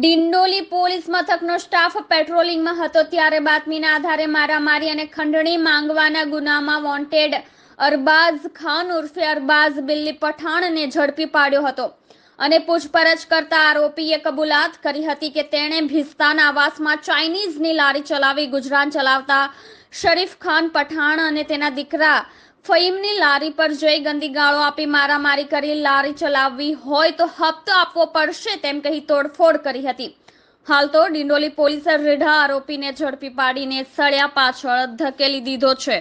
Dindoli police મથકનો staff પેટ્રોલિંગમાં હતો ત્યારે બાતમીના આધારે મારામારી અને ખંડણી માંગવાના ગુનામાં વોન્ટેડ અરબાઝ ખાન ઉર્ફે અરબાઝ બિલ્લી પઠાણને ઝડપી પાડ્યો હતો અને પૂછપરછ કરતા આરોપીએ કબૂલાત કરી હતી કે તેણે ભિસ્તાન આવાસમાં ચાઇનીઝની લારી ચલાવી ગુજરાન ચલાવતા શરીફ ખાન પઠાણ અને તેના દીકરા ફહીમની લારી પર જઈ ગંદી ગાળો આપી મારામારી કરી લારી ચલાવવી હોય તો હપ્તો આપવો પડશે તેમ કહી તોડફોડ કરી હતી હાલ તો ડિંડોલી પોલીસે રેઢા આરોપીને ઝડપી પાડીને સળિયા પાછળ ધકેલી દીધો છે